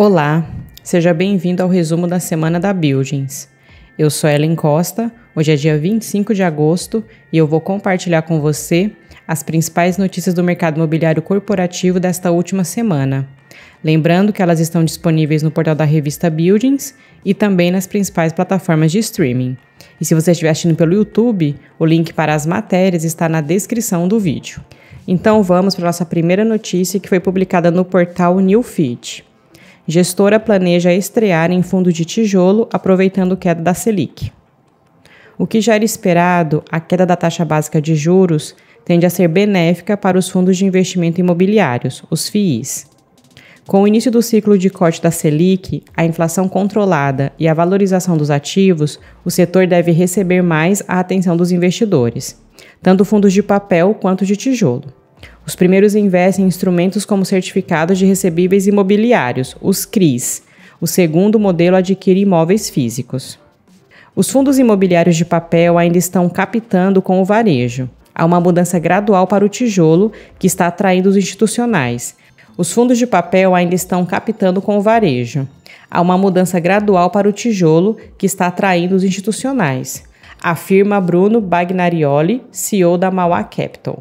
Olá, seja bem-vindo ao resumo da semana da Buildings. Eu sou Ellen Costa, hoje é dia 25 de agosto e eu vou compartilhar com você as principais notícias do mercado imobiliário corporativo desta última semana. Lembrando que elas estão disponíveis no portal da revista Buildings e também nas principais plataformas de streaming. E se você estiver assistindo pelo YouTube, o link para as matérias está na descrição do vídeo. Então vamos para a nossa primeira notícia que foi publicada no portal Newfeed. Gestora planeja estrear em fundo de tijolo, aproveitando queda da Selic. O que já era esperado, a queda da taxa básica de juros tende a ser benéfica para os fundos de investimento imobiliários, os FIIs. Com o início do ciclo de corte da Selic, a inflação controlada e a valorização dos ativos, o setor deve receber mais a atenção dos investidores, tanto fundos de papel quanto de tijolo. Os primeiros investem em instrumentos como certificados de recebíveis imobiliários, os CRIs. O segundo modelo adquire imóveis físicos. Os fundos imobiliários de papel ainda estão captando com o varejo. Há uma mudança gradual para o tijolo, que está atraindo os institucionais. Os fundos de papel ainda estão captando com o varejo. Há uma mudança gradual para o tijolo, que está atraindo os institucionais, afirma Bruno Bagnarioli, CEO da Mauá Capital.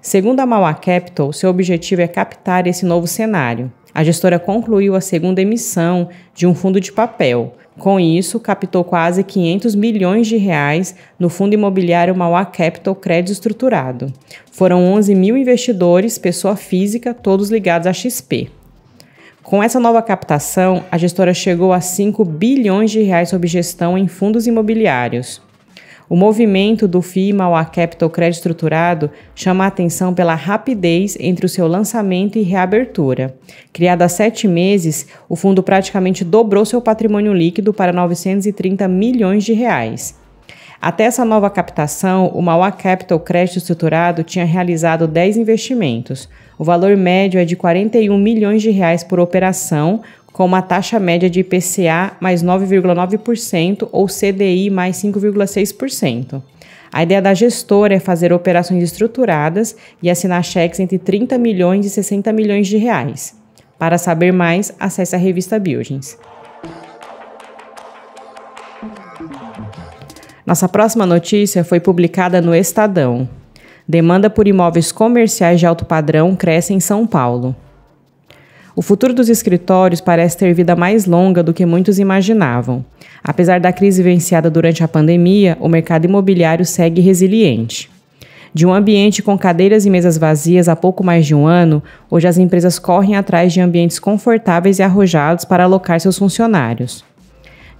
Segundo a Mauá Capital, seu objetivo é captar esse novo cenário. A gestora concluiu a segunda emissão de um fundo de papel. Com isso, captou quase 500 milhões de reais no fundo imobiliário Mauá Capital Crédito Estruturado. Foram 11 mil investidores, pessoa física, todos ligados à XP. Com essa nova captação, a gestora chegou a 5 bilhões de reais sob gestão em fundos imobiliários. O movimento do FIMA ao Capital Crédito Estruturado chama a atenção pela rapidez entre o seu lançamento e reabertura. Criado há sete meses, o fundo praticamente dobrou seu patrimônio líquido para 930 milhões de reais. Até essa nova captação, o Mauá Capital Crédito Estruturado tinha realizado 10 investimentos. O valor médio é de 41 milhões de reais por operação, com uma taxa média de IPCA mais 9,9% ou CDI mais 5,6%. A ideia da gestora é fazer operações estruturadas e assinar cheques entre 30 milhões e 60 milhões de reais. Para saber mais, acesse a revista Buildings. Nossa próxima notícia foi publicada no Estadão. Demanda por imóveis comerciais de alto padrão cresce em São Paulo. O futuro dos escritórios parece ter vida mais longa do que muitos imaginavam. Apesar da crise vivenciada durante a pandemia, o mercado imobiliário segue resiliente. De um ambiente com cadeiras e mesas vazias há pouco mais de um ano, hoje as empresas correm atrás de ambientes confortáveis e arrojados para alocar seus funcionários.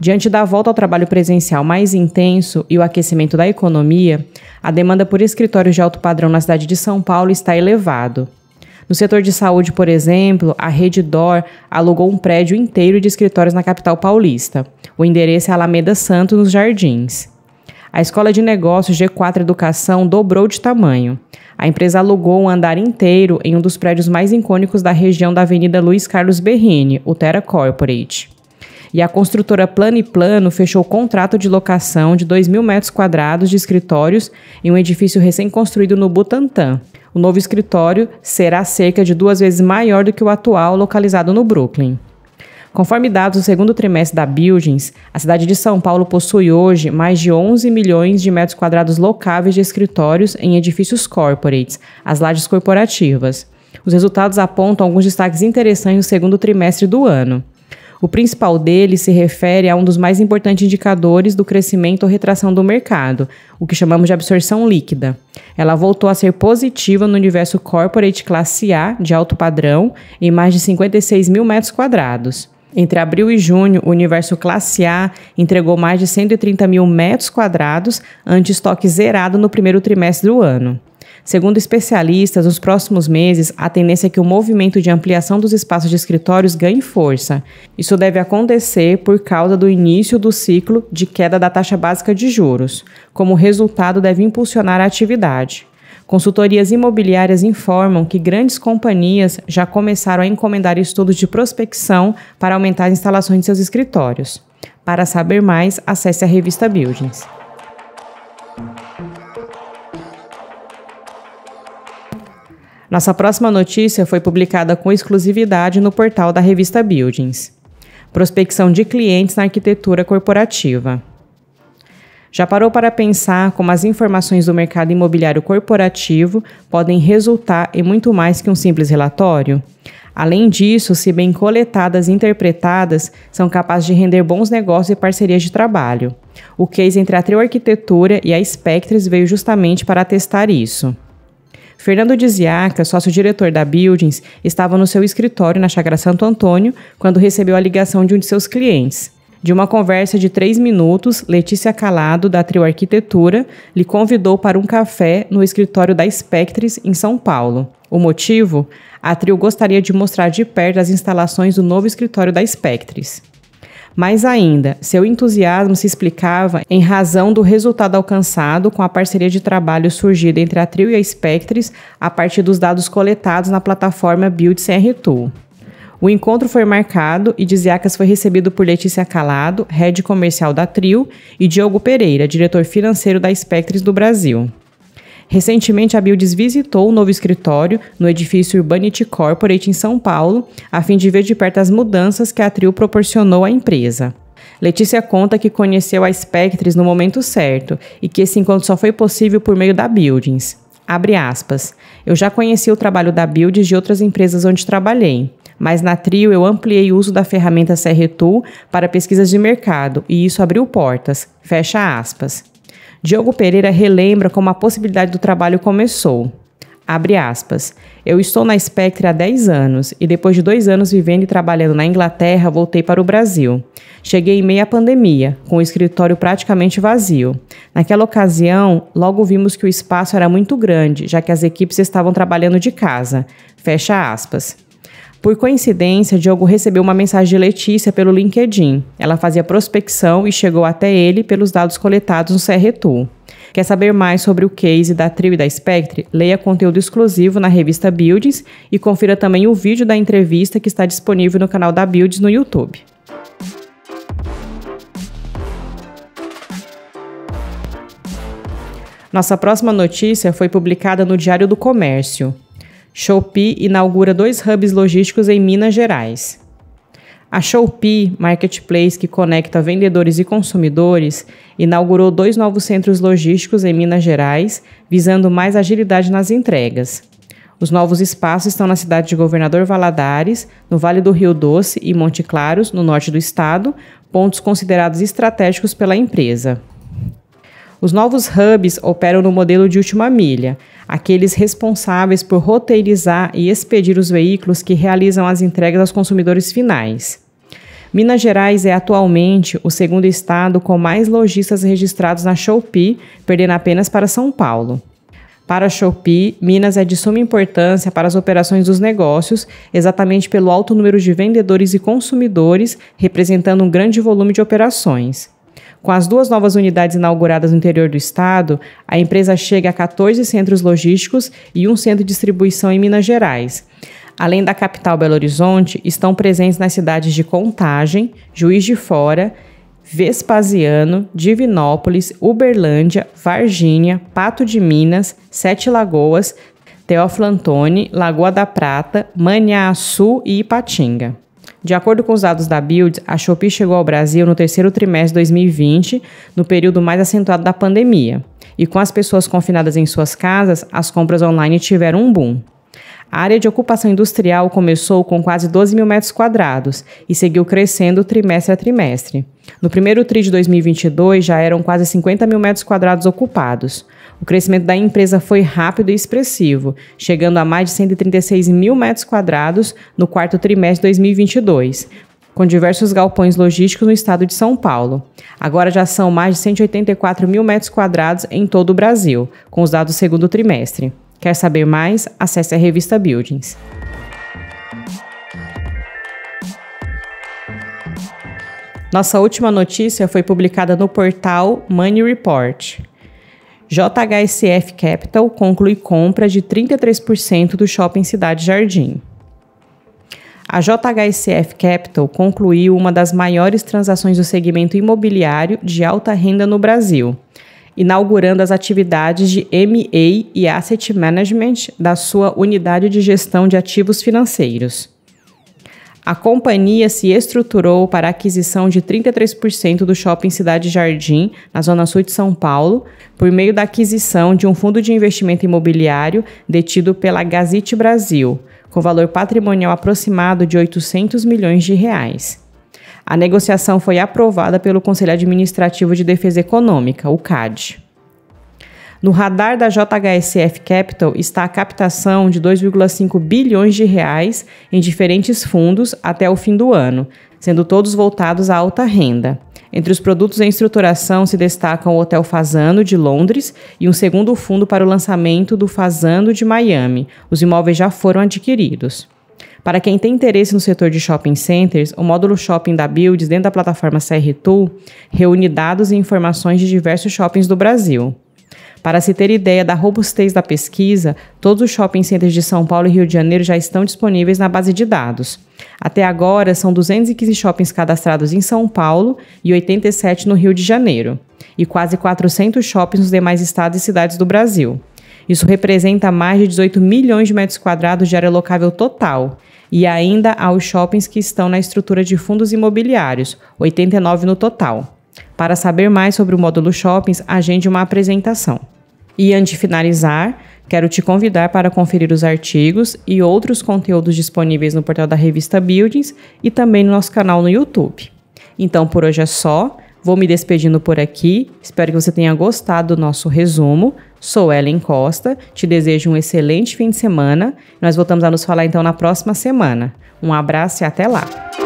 Diante da volta ao trabalho presencial mais intenso e o aquecimento da economia, a demanda por escritórios de alto padrão na cidade de São Paulo está elevado. No setor de saúde, por exemplo, a Rede Dor alugou um prédio inteiro de escritórios na capital paulista. O endereço é Alameda Santos, nos Jardins. A escola de negócios G4 Educação dobrou de tamanho. A empresa alugou um andar inteiro em um dos prédios mais icônicos da região da Avenida Luiz Carlos Berrini, o Terra Corporate. E a construtora Plano e Plano fechou contrato de locação de 2 mil metros quadrados de escritórios em um edifício recém-construído no Butantã. O novo escritório será cerca de duas vezes maior do que o atual, localizado no Brooklyn. Conforme dados do segundo trimestre da Buildings, a cidade de São Paulo possui hoje mais de 11 milhões de metros quadrados locáveis de escritórios em edifícios corporates, as lajes corporativas. Os resultados apontam alguns destaques interessantes no segundo trimestre do ano. O principal dele se refere a um dos mais importantes indicadores do crescimento ou retração do mercado, o que chamamos de absorção líquida. Ela voltou a ser positiva no universo corporate classe A de alto padrão, em mais de 56 mil metros quadrados. Entre abril e junho, o universo classe A entregou mais de 130 mil metros quadrados, ante estoque zerado no primeiro trimestre do ano. Segundo especialistas, nos próximos meses, a tendência é que o movimento de ampliação dos espaços de escritórios ganhe força. Isso deve acontecer por causa do início do ciclo de queda da taxa básica de juros. Como resultado, deve impulsionar a atividade. Consultorias imobiliárias informam que grandes companhias já começaram a encomendar estudos de prospecção para aumentar as instalações de seus escritórios. Para saber mais, acesse a revista Buildings. Nossa próxima notícia foi publicada com exclusividade no portal da revista Buildings. Prospecção de clientes na arquitetura corporativa. Já parou para pensar como as informações do mercado imobiliário corporativo podem resultar em muito mais que um simples relatório? Além disso, se bem coletadas e interpretadas, são capazes de render bons negócios e parcerias de trabalho. O case entre a Trio Arquitetura e a Spectres veio justamente para testar isso. Fernando Diziaca, sócio-diretor da Buildings, estava no seu escritório na Chácara Santo Antônio quando recebeu a ligação de um de seus clientes. De uma conversa de três minutos, Letícia Calado, da Trio Arquitetura, lhe convidou para um café no escritório da Spectres, em São Paulo. O motivo? A Trio gostaria de mostrar de perto as instalações do novo escritório da Spectres. Mais ainda, seu entusiasmo se explicava em razão do resultado alcançado com a parceria de trabalho surgida entre a Trio e a Spectres a partir dos dados coletados na plataforma Build CR Tool. O encontro foi marcado e Diziacas foi recebido por Letícia Calado, head comercial da Trio, e Diogo Pereira, diretor financeiro da Spectres do Brasil. Recentemente, a Buildings visitou o novo escritório no edifício Urbanity Corporate em São Paulo, a fim de ver de perto as mudanças que a Trio proporcionou à empresa. Letícia conta que conheceu a Spectres no momento certo e que esse encontro só foi possível por meio da Buildings. Abre aspas. Eu já conheci o trabalho da Buildings de outras empresas onde trabalhei, mas na Trio eu ampliei o uso da ferramenta CRTool para pesquisas de mercado e isso abriu portas. Fecha aspas. Diogo Pereira relembra como a possibilidade do trabalho começou. Abre aspas. Eu estou na Spectre há 10 anos e depois de dois anos vivendo e trabalhando na Inglaterra, voltei para o Brasil. Cheguei em meio à pandemia, com o escritório praticamente vazio. Naquela ocasião, logo vimos que o espaço era muito grande, já que as equipes estavam trabalhando de casa. Fecha aspas. Por coincidência, Diogo recebeu uma mensagem de Letícia pelo LinkedIn. Ela fazia prospecção e chegou até ele pelos dados coletados no CRTool. Quer saber mais sobre o case da Trio e da Spectre? Leia conteúdo exclusivo na revista Builds e confira também o vídeo da entrevista que está disponível no canal da Builds no YouTube. Nossa próxima notícia foi publicada no Diário do Comércio. Shopee inaugura dois hubs logísticos em Minas Gerais. A Shopee, marketplace que conecta vendedores e consumidores, inaugurou dois novos centros logísticos em Minas Gerais, visando mais agilidade nas entregas. Os novos espaços estão na cidade de Governador Valadares, no Vale do Rio Doce e Monte Claros, no norte do estado, pontos considerados estratégicos pela empresa. Os novos hubs operam no modelo de última milha, aqueles responsáveis por roteirizar e expedir os veículos que realizam as entregas aos consumidores finais. Minas Gerais é atualmente o segundo estado com mais lojistas registrados na Shopee, perdendo apenas para São Paulo. Para a Shopee, Minas é de suma importância para as operações dos negócios, exatamente pelo alto número de vendedores e consumidores, representando um grande volume de operações. Com as duas novas unidades inauguradas no interior do estado, a empresa chega a 14 centros logísticos e um centro de distribuição em Minas Gerais. Além da capital Belo Horizonte, estão presentes nas cidades de Contagem, Juiz de Fora, Vespasiano, Divinópolis, Uberlândia, Varginha, Pato de Minas, Sete Lagoas, Teófilo Antônio, Lagoa da Prata, Manhuaçu e Ipatinga. De acordo com os dados da Build, a Shopee chegou ao Brasil no terceiro trimestre de 2020, no período mais acentuado da pandemia. E com as pessoas confinadas em suas casas, as compras online tiveram um boom. A área de ocupação industrial começou com quase 12 mil metros quadrados e seguiu crescendo trimestre a trimestre. No primeiro TRI de 2022, já eram quase 50 mil metros quadrados ocupados. O crescimento da empresa foi rápido e expressivo, chegando a mais de 136 mil metros quadrados no quarto trimestre de 2022, com diversos galpões logísticos no estado de São Paulo. Agora já são mais de 184 mil metros quadrados em todo o Brasil, com os dados do segundo trimestre. Quer saber mais? Acesse a revista Buildings. Nossa última notícia foi publicada no portal Money Report. JHSF Capital conclui compra de 33% do Shopping Cidade Jardim. A JHSF Capital concluiu uma das maiores transações do segmento imobiliário de alta renda no Brasil, inaugurando as atividades de MA e Asset Management da sua unidade de gestão de ativos financeiros a companhia se estruturou para a aquisição de 33% do shopping Cidade Jardim, na zona sul de São Paulo, por meio da aquisição de um fundo de investimento imobiliário detido pela Gazite Brasil, com valor patrimonial aproximado de 800 milhões de reais. A negociação foi aprovada pelo Conselho Administrativo de Defesa Econômica, o CAD. No radar da JHSF Capital está a captação de 2,5 bilhões de reais em diferentes fundos até o fim do ano, sendo todos voltados à alta renda. Entre os produtos em estruturação se destacam o Hotel Fazano de Londres e um segundo fundo para o lançamento do Fazano de Miami. Os imóveis já foram adquiridos. Para quem tem interesse no setor de shopping centers, o módulo Shopping da Builds dentro da plataforma CR Tool reúne dados e informações de diversos shoppings do Brasil. Para se ter ideia da robustez da pesquisa, todos os shopping centers de São Paulo e Rio de Janeiro já estão disponíveis na base de dados. Até agora, são 215 shoppings cadastrados em São Paulo e 87 no Rio de Janeiro, e quase 400 shoppings nos demais estados e cidades do Brasil. Isso representa mais de 18 milhões de metros quadrados de área locável total. E ainda há os shoppings que estão na estrutura de fundos imobiliários, 89 no total. Para saber mais sobre o módulo Shoppings, agende uma apresentação. E antes de finalizar, quero te convidar para conferir os artigos e outros conteúdos disponíveis no portal da revista Buildings e também no nosso canal no YouTube. Então por hoje é só, vou me despedindo por aqui, espero que você tenha gostado do nosso resumo. Sou Ellen Costa, te desejo um excelente fim de semana. Nós voltamos a nos falar então na próxima semana. Um abraço e até lá!